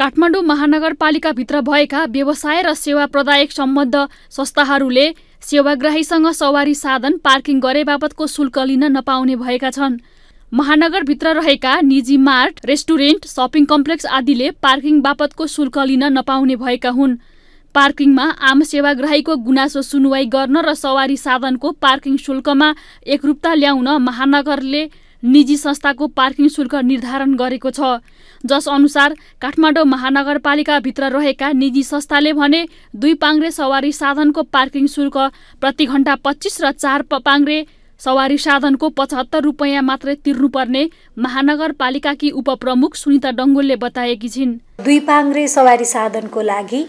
काठमाडौँ महानगरपालिकाभित्र भएका व्यवसाय र सेवा प्रदायक सम्बद्ध संस्थाहरूले सेवाग्राहीसँग सवारी साधन पार्किङ गरे बापतको शुल्क लिन नपाउने भएका छन् महानगरभित्र रहेका निजी मार्ट रेस्टुरेन्ट सपिङ कम्प्लेक्स आदिले पार्किङ बापतको शुल्क लिन नपाउने भएका हुन् पार्किङमा आम सेवाग्राहीको गुनासो सुनवाई गर्न र सवारी साधनको पार्किङ शुल्कमा एकरूपता ल्याउन महानगरले निजी संस्थाको पार्किङ शुल्क निर्धारण गरेको छ जसअनुसार काठमाडौँ महानगरपालिकाभित्र रहेका निजी संस्थाले भने दुई पाङ्रे सवारी साधनको पार्किङ शुल्क प्रति घण्टा पच्चिस र चार पाङ्रे सवारी साधनको पचहत्तर रुपियाँ मात्रै तिर्नुपर्ने महानगरपालिकाकी उपप्रमुख सुनिता डङ्गुलले बताएकी छिन् दुई पाङ्रे सवारी साधनको लागि